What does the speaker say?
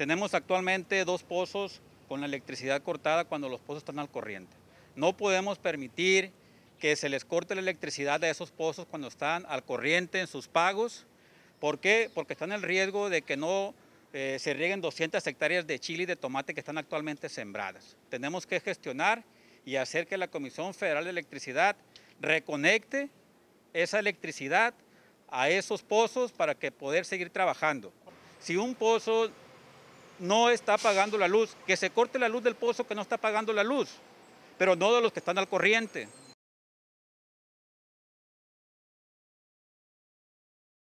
Tenemos actualmente dos pozos con la electricidad cortada cuando los pozos están al corriente. No podemos permitir que se les corte la electricidad a esos pozos cuando están al corriente en sus pagos. ¿Por qué? Porque están en riesgo de que no eh, se rieguen 200 hectáreas de chile y de tomate que están actualmente sembradas. Tenemos que gestionar y hacer que la Comisión Federal de Electricidad reconecte esa electricidad a esos pozos para que poder seguir trabajando. Si un pozo no está pagando la luz. Que se corte la luz del pozo que no está pagando la luz, pero no de los que están al corriente.